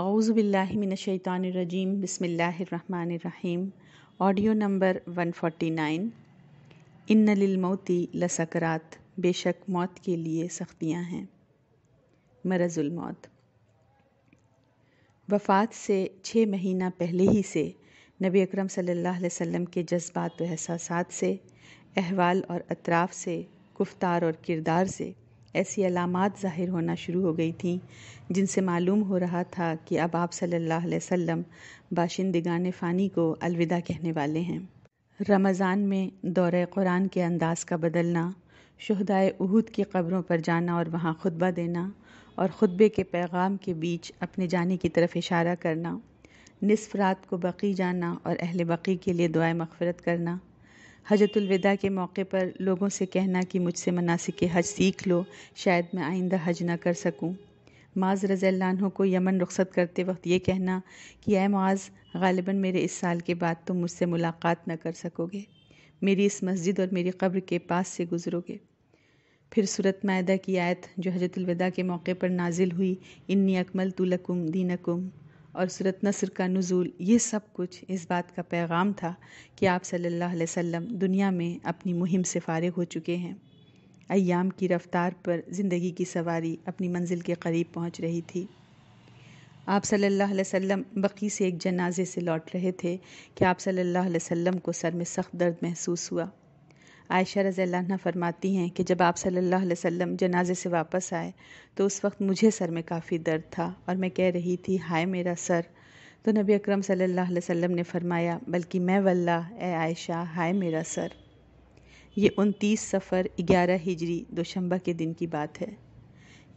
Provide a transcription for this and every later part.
اعوذ باللہ من الشیطان الرجیم بسم اللہ الرحمن الرحیم آڈیو نمبر 149 ان للموتی لسکرات بے شک موت کے لیے سختیاں ہیں مرض الموت وفات سے چھ مہینہ پہلے ہی سے نبی اکرم صلی اللہ علیہ وسلم کے جذبات و احساسات سے احوال اور اطراف سے گفتار اور کردار سے ایسی علامات ظاہر ہونا شروع ہو گئی تھیں جن سے معلوم ہو رہا تھا کہ اب آپ صلی اللہ علیہ وسلم باشندگان فانی کو الوداع کہنے والے ہیں رمضان میں دورہ قرآن کے انداز کا بدلنا شہدائے اہود کی قبروں پر جانا اور وہاں خطبہ دینا اور خطبے کے پیغام کے بیچ اپنے جانے کی طرف اشارہ کرنا نصف رات کو بقی جانا اور اہل بقی کے لیے دعائیں مغفرت کرنا حجت الوداع کے موقع پر لوگوں سے کہنا کہ مجھ سے مناسق حج سیکھ لو شاید میں آئندہ حج نہ کر سکوں معاذ رضی اللہ عنہ کو یمن رخصت کرتے وقت یہ کہنا کہ اے معاذ غالباً میرے اس سال کے بعد تم مجھ سے ملاقات نہ کر سکو گے میری اس مسجد اور میری قبر کے پاس سے گزرو گے پھر صورت معدہ کی آیت جو حجت الوداع کے موقع پر نازل ہوئی انی اکمل تو لکم دینکم اور صورت نصر کا نزول یہ سب کچھ اس بات کا پیغام تھا کہ آپ صلی اللہ علیہ وسلم دنیا میں اپنی مہم سے فارغ ہو چکے ہیں ایام کی رفتار پر زندگی کی سواری اپنی منزل کے قریب پہنچ رہی تھی آپ صلی اللہ علیہ وسلم بقی سے ایک جنازے سے لوٹ رہے تھے کہ آپ صلی اللہ علیہ وسلم کو سر میں سخت درد محسوس ہوا عائشہ رضی اللہ عنہ فرماتی ہیں کہ جب آپ صلی اللہ علیہ وسلم جنازے سے واپس آئے تو اس وقت مجھے سر میں کافی درد تھا اور میں کہہ رہی تھی ہائے میرا سر تو نبی اکرم صلی اللہ علیہ وسلم نے فرمایا بلکہ میں واللہ اے عائشہ ہائے میرا سر یہ انتیس سفر گیارہ ہجری دوشمبا کے دن کی بات ہے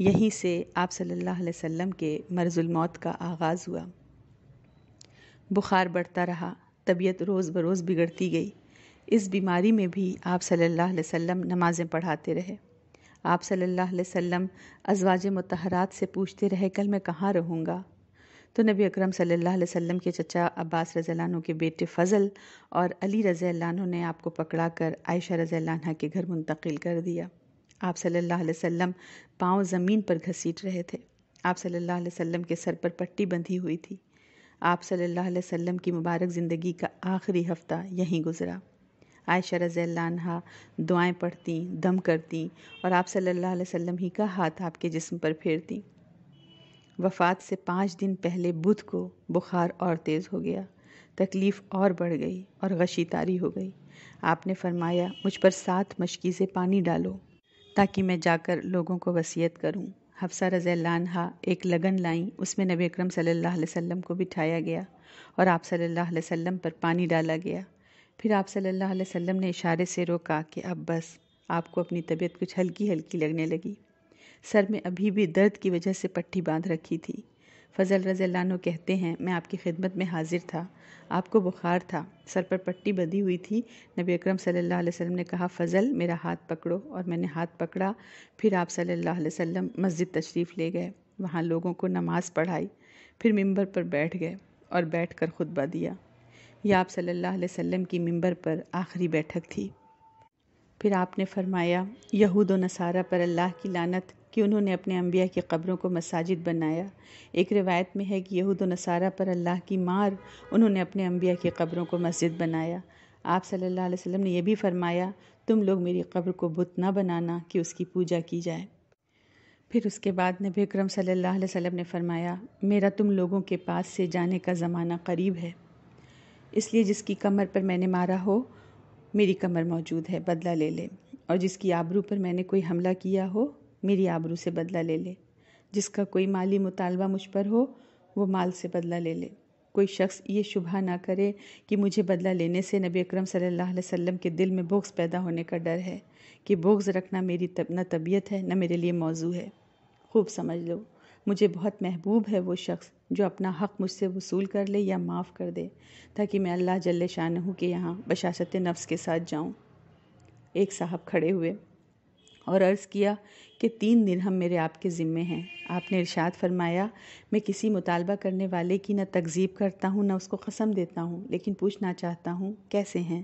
یہیں سے آپ صلی اللہ علیہ وسلم کے مرض الموت کا آغاز ہوا بخار بڑھتا رہا طبیعت روز بروز بگڑتی گئی اس بیماری میں بھی آپ صلی اللہ علیہ وسلم نمازیں پڑھاتے رہے آپ صلی اللہ علیہ وسلم ازواج متحرات سے پوچھتے رہے کل میں کہاں رہوں گا تو نبی اکرم صلی اللہ علیہ وسلم کے چچا عباس رضی اللہ عنہ کے بیٹے فضل اور علی رضی اللہ عنہ نے آپ کو پکڑا کر عائشہ رضی اللہ عنہ کے گھر منتقل کر دیا آپ صلی اللہ علیہ وسلم پاؤں زمین پر گھسیٹ رہے تھے آپ صلی اللہ علیہ وسلم کے سر پر پٹی بندھی ہوئی تھی آپ صلی اللہ علیہ وسلم کی مبارک زندگی کا آخری ہفتہ یہیں گزرا عائشہ رضی اللہ عنہ دعائیں پڑھتی دم کرتی اور آپ صلی اللہ علیہ وسلم ہی کا ہاتھ آپ کے جسم پر پھیرتی وفات سے پانچ دن پہلے بدھ کو بخار اور تیز ہو گیا تکلیف اور بڑھ گئی اور غشی تاری ہو گئی آپ نے فرمایا مجھ پر سات مشکی سے پانی ڈالو تاکہ میں جا کر لوگوں کو وسیعت کروں حفصہ رضی اللہ عنہ ایک لگن لائیں اس میں نبی اکرم صلی اللہ علیہ وسلم کو بٹھایا گیا اور آپ صلی اللہ علیہ وسلم پر پانی ڈالا گیا پھر آپ صلی اللہ علیہ وسلم نے اشارے سے روکا کہ اب بس آپ کو اپنی طبیعت کچھ ہلکی ہلکی لگنے لگی سر میں ابھی بھی درد کی وجہ سے پٹھی باندھ رکھی تھی فضل رضی اللہ عنہ کہتے ہیں میں آپ کی خدمت میں حاضر تھا آپ کو بخار تھا سر پر پٹی بدھی ہوئی تھی نبی اکرم صلی اللہ علیہ وسلم نے کہا فضل میرا ہاتھ پکڑو اور میں نے ہاتھ پکڑا پھر آپ صلی اللہ علیہ وسلم مسجد تشریف لے گئے وہاں لوگوں کو نماز پڑھائی پھر ممبر پر بیٹھ گئے اور بیٹھ کر خطبہ دیا یہ آپ صلی اللہ علیہ وسلم کی ممبر پر آخری بیٹھک تھی پھر آپ نے فرمایا یہود و نصارہ پر اللہ کی لانت کہ انہوں نے اپنے انبیاء کی قبروں کو مساجد بنایا ایک روایت میں ہے کہ یہود و نصارہ پر اللہ کی مار انہوں نے اپنے انبیاء کی قبروں کو مسجد بنایا آپ صلی اللہ علیہ وسلم نے یہ بھی فرمایا تم لوگ میری قبر کو بت نہ بنانا کہ اس کی پوجا کی جائے پھر اس کے بعد نبی اکرم صلی اللہ علیہ وسلم نے فرمایا میرا تم لوگوں کے پاس سے جانے کا زمانہ قریب ہے اس لیے جس کی کمر پر میں نے مارا ہو میری کمر موجود ہے بدلہ لے لے اور جس کی آبرو پر میں نے کوئی حملہ کیا ہو میری آبرو سے بدلہ لے لے جس کا کوئی مالی مطالبہ مجھ پر ہو وہ مال سے بدلہ لے لے کوئی شخص یہ شبہ نہ کرے کہ مجھے بدلہ لینے سے نبی اکرم صلی اللہ علیہ وسلم کے دل میں بغض پیدا ہونے کا ڈر ہے کہ بغض رکھنا میری نہ طبیعت ہے نہ میرے لیے موضوع ہے خوب سمجھ لو مجھے بہت محبوب ہے وہ شخص جو اپنا حق مجھ سے وصول کر لے یا معاف کر دے تاکہ میں اللہ جل شاہ کے ہوں کہ یہاں بشاشت نفس کے ساتھ جاؤں ایک صاحب کھڑے ہوئے اور عرض کیا کہ تین درہم میرے آپ کے ذمے ہیں آپ نے ارشاد فرمایا میں کسی مطالبہ کرنے والے کی نہ تقزیب کرتا ہوں نہ اس کو قسم دیتا ہوں لیکن پوچھنا چاہتا ہوں کیسے ہیں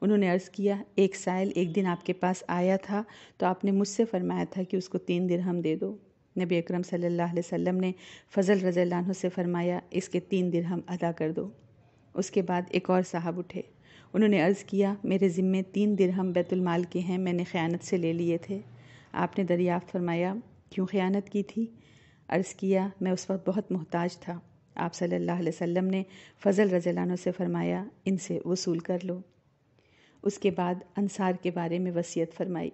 انہوں نے عرض کیا ایک سائل ایک دن آپ کے پاس آیا تھا تو آپ نے مجھ سے فرمایا تھا کہ اس کو تین درہم دے دو نبی اکرم صلی اللہ علیہ وسلم نے فضل رضی اللہ عنہ سے فرمایا اس کے تین درہم ادا کر دو اس کے بعد ایک اور صاحب اٹھے انہوں نے عرض کیا میرے ذمے تین درہم بیت المال کے ہیں میں نے خیانت سے لے لیے تھے آپ نے دریافت فرمایا کیوں خیانت کی تھی عرض کیا میں اس وقت بہت محتاج تھا آپ صلی اللہ علیہ وسلم نے فضل رضی اللہ عنہ سے فرمایا ان سے وصول کر لو اس کے بعد انصار کے بارے میں وصیت فرمائی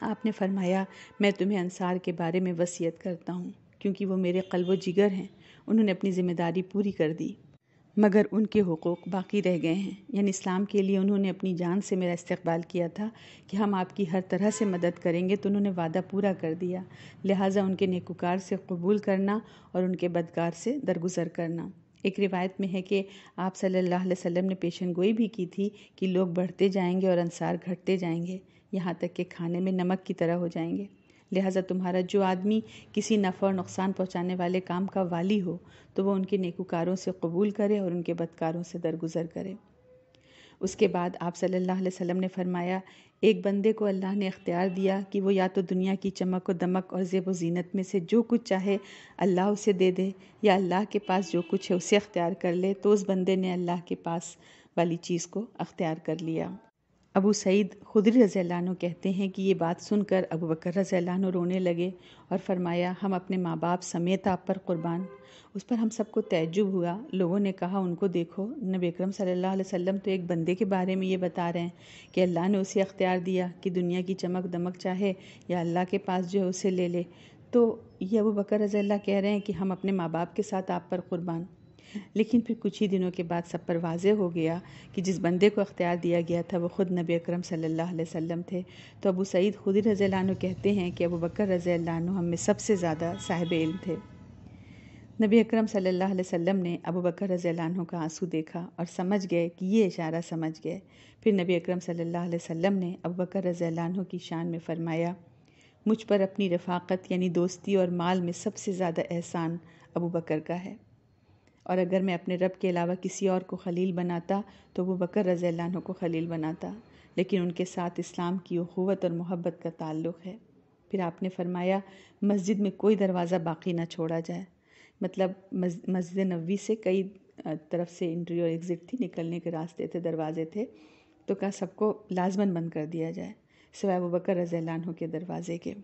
آپ نے فرمایا میں تمہیں انصار کے بارے میں وصیت کرتا ہوں کیونکہ وہ میرے قلب و جگر ہیں انہوں نے اپنی ذمہ داری پوری کر دی مگر ان کے حقوق باقی رہ گئے ہیں یعنی اسلام کے لیے انہوں نے اپنی جان سے میرا استقبال کیا تھا کہ ہم آپ کی ہر طرح سے مدد کریں گے تو انہوں نے وعدہ پورا کر دیا لہٰذا ان کے نیکوکار سے قبول کرنا اور ان کے بدکار سے درگزر کرنا ایک روایت میں ہے کہ آپ صلی اللہ علیہ وسلم نے پیشن گوئی بھی کی تھی کہ لوگ بڑھتے جائیں گے اور انصار گھٹتے جائیں گے یہاں تک کہ کھانے میں نمک کی طرح ہو جائیں گے لہٰذا تمہارا جو آدمی کسی نفع اور نقصان پہنچانے والے کام کا والی ہو تو وہ ان کے نیکوکاروں سے قبول کرے اور ان کے بدکاروں سے درگزر کرے اس کے بعد آپ صلی اللہ علیہ وسلم نے فرمایا ایک بندے کو اللہ نے اختیار دیا کہ وہ یا تو دنیا کی چمک و دمک اور زیب و زینت میں سے جو کچھ چاہے اللہ اسے دے دے یا اللہ کے پاس جو کچھ ہے اسے اختیار کر لے تو اس بندے نے اللہ کے پاس والی چیز کو اختیار کر لیا ابو سعید خدری رضی اللہ عنہ کہتے ہیں کہ یہ بات سن کر ابو بکر رضی اللہ عنہ رونے لگے اور فرمایا ہم اپنے ماں باپ سمیت آپ پر قربان اس پر ہم سب کو تعجب ہوا لوگوں نے کہا ان کو دیکھو نبی اکرم صلی اللہ علیہ وسلم تو ایک بندے کے بارے میں یہ بتا رہے ہیں کہ اللہ نے اسے اختیار دیا کہ دنیا کی چمک دمک چاہے یا اللہ کے پاس جو ہے اسے لے لے تو یہ ابو بکر رضی اللہ کہہ رہے ہیں کہ ہم اپنے ماں باپ کے ساتھ آپ پر قربان لیکن پھر کچھ ہی دنوں کے بعد سب پر واضح ہو گیا کہ جس بندے کو اختیار دیا گیا تھا وہ خود نبی اکرم صلی اللہ علیہ وسلم تھے تو ابو سعید خودی رضی اللہ عنہ کہتے ہیں کہ ابو بکر رضی اللہ عنہ ہم میں سب سے زیادہ صاحب علم تھے نبی اکرم صلی اللہ علیہ وسلم نے ابو بکر رضی اللہ عنہ کا آنسو دیکھا اور سمجھ گئے کہ یہ اشارہ سمجھ گئے پھر نبی اکرم صلی اللہ علیہ وسلم نے ابو بکر رضی اللہ عنہ کی شان میں فرمایا مجھ پر اپنی رفاقت یعنی دوستی اور مال میں سب سے زیادہ احسان ابو بکر کا ہے اور اگر میں اپنے رب کے علاوہ کسی اور کو خلیل بناتا تو وہ بکر رضی اللہ عنہ کو خلیل بناتا لیکن ان کے ساتھ اسلام کی اخوت اور محبت کا تعلق ہے پھر آپ نے فرمایا مسجد میں کوئی دروازہ باقی نہ چھوڑا جائے مطلب مسجد نبوی سے کئی طرف سے انٹری اور ایگزٹ تھی نکلنے کے راستے تھے دروازے تھے تو کہا سب کو لازماً بند کر دیا جائے سوائے وہ بکر رضی اللہ عنہ کے دروازے کے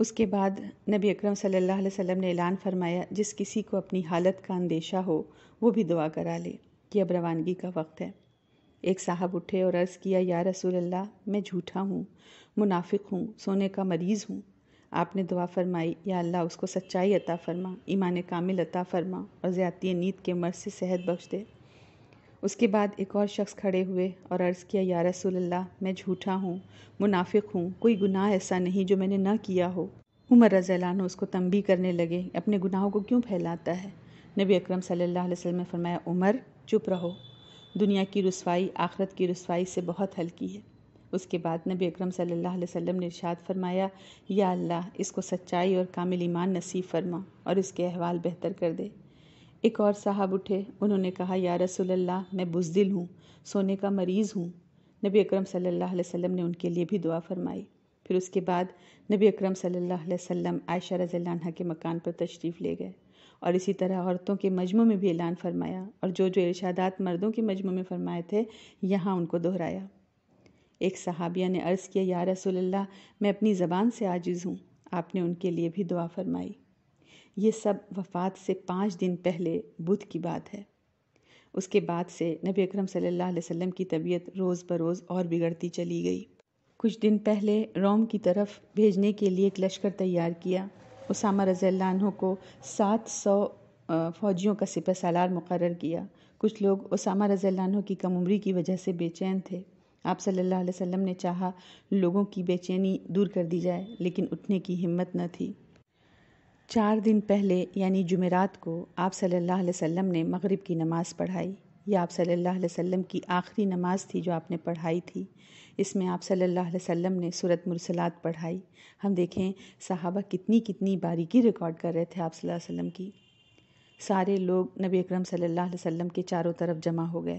اس کے بعد نبی اکرم صلی اللہ علیہ وسلم نے اعلان فرمایا جس کسی کو اپنی حالت کا اندیشہ ہو وہ بھی دعا کرا لے کہ اب روانگی کا وقت ہے ایک صاحب اٹھے اور عرض کیا یا رسول اللہ میں جھوٹا ہوں منافق ہوں سونے کا مریض ہوں آپ نے دعا فرمائی یا اللہ اس کو سچائی عطا فرما ایمان کامل عطا فرما اور زیادتی نیند کے مرض سے صحت بخش دے اس کے بعد ایک اور شخص کھڑے ہوئے اور عرض کیا یا رسول اللہ میں جھوٹا ہوں منافق ہوں کوئی گناہ ایسا نہیں جو میں نے نہ کیا ہو عمر رضی اللہ عنہ اس کو تنبی کرنے لگے اپنے گناہوں کو کیوں پھیلاتا ہے نبی اکرم صلی اللہ علیہ وسلم نے فرمایا عمر چپ رہو دنیا کی رسوائی آخرت کی رسوائی سے بہت ہلکی ہے اس کے بعد نبی اکرم صلی اللہ علیہ وسلم نے ارشاد فرمایا یا اللہ اس کو سچائی اور کامل ایمان نصیب فرما اور اس کے احوال بہتر کر دے ایک اور صاحب اٹھے انہوں نے کہا یا رسول اللہ میں بزدل ہوں سونے کا مریض ہوں نبی اکرم صلی اللہ علیہ وسلم نے ان کے لیے بھی دعا فرمائی پھر اس کے بعد نبی اکرم صلی اللہ علیہ وسلم عائشہ رضی اللہ عنہ کے مکان پر تشریف لے گئے اور اسی طرح عورتوں کے مجموع میں بھی اعلان فرمایا اور جو جو ارشادات مردوں کے مجموع میں فرمائے تھے یہاں ان کو دہرایا ایک صحابیہ نے عرض کیا یا رسول اللہ میں اپنی زبان سے عاجز ہوں آپ نے ان کے لیے بھی دعا فرمائی یہ سب وفات سے پانچ دن پہلے بدھ کی بات ہے اس کے بعد سے نبی اکرم صلی اللہ علیہ وسلم کی طبیعت روز بروز اور بگڑتی چلی گئی کچھ دن پہلے روم کی طرف بھیجنے کے لیے ایک لشکر تیار کیا اسامہ رضی اللہ عنہ کو سات سو فوجیوں کا سپہ سالار مقرر کیا کچھ لوگ اسامہ رضی اللہ عنہ کی کم عمری کی وجہ سے بے چین تھے آپ صلی اللہ علیہ وسلم نے چاہا لوگوں کی بے چینی دور کر دی جائے لیکن اٹھنے کی ہمت نہ تھی چار دن پہلے یعنی جمعرات کو آپ صلی اللہ علیہ وسلم نے مغرب کی نماز پڑھائی یہ آپ صلی اللہ علیہ وسلم کی آخری نماز تھی جو آپ نے پڑھائی تھی اس میں آپ صلی اللہ علیہ وسلم نے صورت مرسلات پڑھائی ہم دیکھیں صحابہ کتنی کتنی باریکی ریکارڈ کر رہے تھے آپ صلی اللہ علیہ وسلم کی سارے لوگ نبی اکرم صلی اللہ علیہ وسلم کے چاروں طرف جمع ہو گئے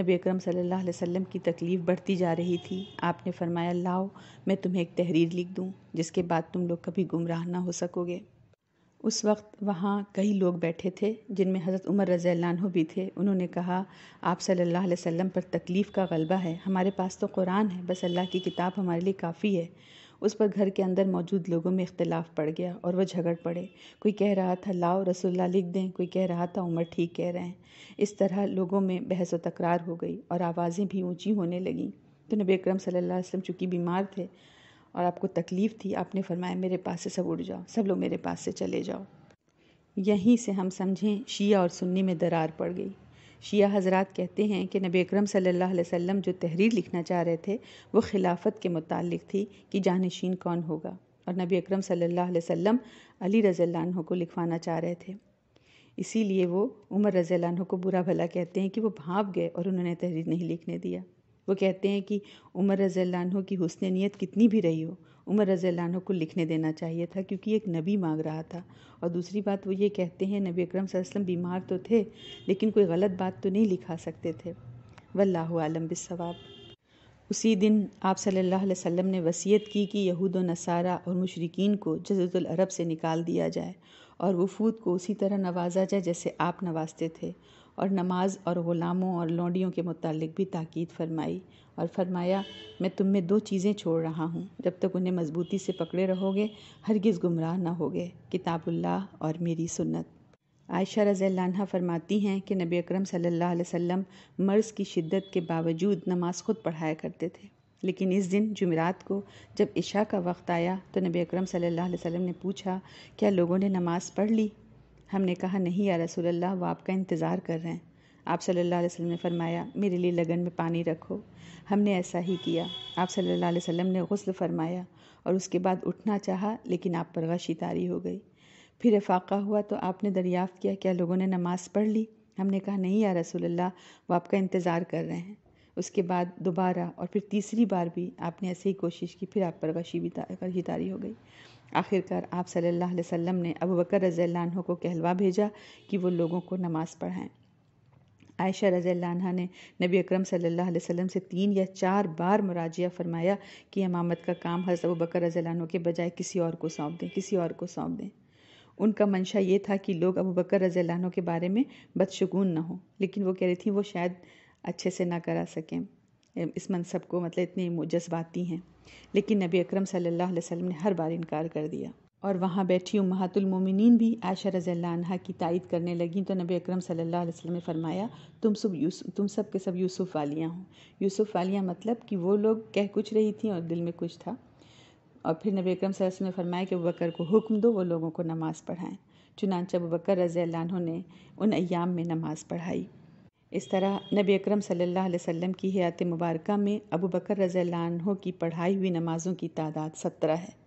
نبی اکرم صلی اللہ علیہ وسلم کی تکلیف بڑھتی جا رہی تھی آپ نے فرمایا لاؤ میں تمہیں ایک تحریر لکھ دوں جس کے بعد تم لوگ کبھی گمراہ نہ ہو سکو گے اس وقت وہاں کئی لوگ بیٹھے تھے جن میں حضرت عمر رضی اللہ عنہ بھی تھے انہوں نے کہا آپ صلی اللہ علیہ وسلم پر تکلیف کا غلبہ ہے ہمارے پاس تو قرآن ہے بس اللہ کی کتاب ہمارے لیے کافی ہے اس پر گھر کے اندر موجود لوگوں میں اختلاف پڑ گیا اور وہ جھگڑ پڑے کوئی کہہ رہا تھا لاؤ رسول اللہ لکھ دیں کوئی کہہ رہا تھا عمر ٹھیک کہہ رہے ہیں اس طرح لوگوں میں بحث و تکرار ہو گئی اور آوازیں بھی اونچی ہونے لگیں تو نبی اکرم صلی اللہ علیہ وسلم چونکہ بیمار تھے اور آپ کو تکلیف تھی آپ نے فرمایا میرے پاس سے سب اڑ جاؤ سب لوگ میرے پاس سے چلے جاؤ یہیں سے ہم سمجھیں شیعہ اور سنی میں درار پڑ گئی شیعہ حضرات کہتے ہیں کہ نبی اکرم صلی اللہ علیہ وسلم جو تحریر لکھنا چاہ رہے تھے وہ خلافت کے متعلق تھی کہ جانشین کون ہوگا اور نبی اکرم صلی اللہ علیہ وسلم علی رضی اللہ عنہ کو لکھوانا چاہ رہے تھے اسی لیے وہ عمر رضی اللہ عنہ کو برا بھلا کہتے ہیں کہ وہ بھاپ گئے اور انہوں نے تحریر نہیں لکھنے دیا وہ کہتے ہیں کہ عمر رضی اللہ عنہ کی حسن نیت کتنی بھی رہی ہو عمر رضی اللہ عنہ کو لکھنے دینا چاہیے تھا کیونکہ ایک نبی مانگ رہا تھا اور دوسری بات وہ یہ کہتے ہیں نبی اکرم صلی اللہ علیہ وسلم بیمار تو تھے لیکن کوئی غلط بات تو نہیں لکھا سکتے تھے واللہ عالم بالصواب اسی دن آپ صلی اللہ علیہ وسلم نے وصیت کی کہ یہود و نصارہ اور مشرقین کو جز العرب سے نکال دیا جائے اور وفود کو اسی طرح نوازا جائے جیسے آپ نوازتے تھے اور نماز اور غلاموں اور لونڈیوں کے متعلق بھی تاکید فرمائی اور فرمایا میں تم میں دو چیزیں چھوڑ رہا ہوں جب تک انہیں مضبوطی سے پکڑے رہو گے ہرگز گمراہ نہ ہوگے کتاب اللہ اور میری سنت عائشہ رضی اللہ عنہ فرماتی ہیں کہ نبی اکرم صلی اللہ علیہ وسلم مرض کی شدت کے باوجود نماز خود پڑھایا کرتے تھے لیکن اس دن جمعرات کو جب عشاء کا وقت آیا تو نبی اکرم صلی اللہ علیہ وسلم نے پوچھا کیا لوگوں نے نماز پڑھ لی ہم نے کہا نہیں یا رسول اللہ وہ آپ کا انتظار کر رہے ہیں آپ صلی اللہ علیہ وسلم نے فرمایا میرے لیے لگن میں پانی رکھو ہم نے ایسا ہی کیا آپ صلی اللہ علیہ وسلم نے غسل فرمایا اور اس کے بعد اٹھنا چاہا لیکن آپ پر غشی تاری ہو گئی پھر افاقہ ہوا تو آپ نے دریافت کیا کیا لوگوں نے نماز پڑھ لی ہم نے کہا نہیں یا رسول اللہ وہ آپ کا انتظار کر رہے ہیں اس کے بعد دوبارہ اور پھر تیسری بار بھی آپ نے ایسے ہی کوشش کی پھر آپ پر غشی بھی تاری ہو گئی آخر کار آپ صلی اللہ علیہ وسلم نے ابو بکر رضی اللہ عنہ کو کہلوا بھیجا کہ وہ لوگوں کو نماز پڑھائیں عائشہ رضی اللہ عنہ نے نبی اکرم صلی اللہ علیہ وسلم سے تین یا چار بار مراجعہ فرمایا کہ امامت کا کام حضرت ابو بکر رضی اللہ عنہ کے بجائے کسی اور کو سونپ دیں کسی اور کو سونپ دیں ان کا منشا یہ تھا کہ لوگ ابو بکر رضی اللہ عنہ کے بارے میں بدشگون نہ ہوں لیکن وہ کہہ رہی تھی وہ شاید اچھے سے نہ کرا سکیں اس منصب کو مطلب اتنی جذباتی ہیں لیکن نبی اکرم صلی اللہ علیہ وسلم نے ہر بار انکار کر دیا اور وہاں بیٹھی امہات المومنین بھی عائشہ رضی اللہ عنہ کی تائید کرنے لگیں تو نبی اکرم صلی اللہ علیہ وسلم نے فرمایا تم سب یوسف تم سب کے سب یوسف والیاں ہوں یوسف والیاں مطلب کہ وہ لوگ کہہ کچھ رہی تھیں اور دل میں کچھ تھا اور پھر نبی اکرم صلی اللہ علیہ وسلم نے فرمایا کہ بکر کو حکم دو وہ لوگوں کو نماز پڑھائیں چنانچہ بکر رضی اللہ عنہ نے ان ایام میں نماز پڑھائی اس طرح نبی اکرم صلی اللہ علیہ وسلم کی حیات مبارکہ میں ابو بکر رضی اللہ عنہ کی پڑھائی ہوئی نمازوں کی تعداد سترہ ہے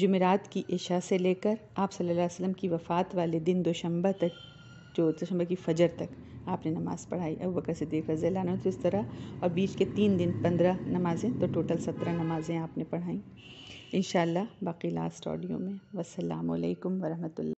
جمعرات کی عشاء سے لے کر آپ صلی اللہ علیہ وسلم کی وفات والے دن دو تک جو دشمبر کی فجر تک آپ نے نماز پڑھائی ابو بکر صدیق رضی اللہ عنہ تو اس طرح اور بیچ کے تین دن پندرہ نمازیں تو ٹوٹل سترہ نمازیں آپ نے پڑھائیں انشاءاللہ باقی لاسٹ آڈیو میں والسلام علیکم ورحمۃ اللہ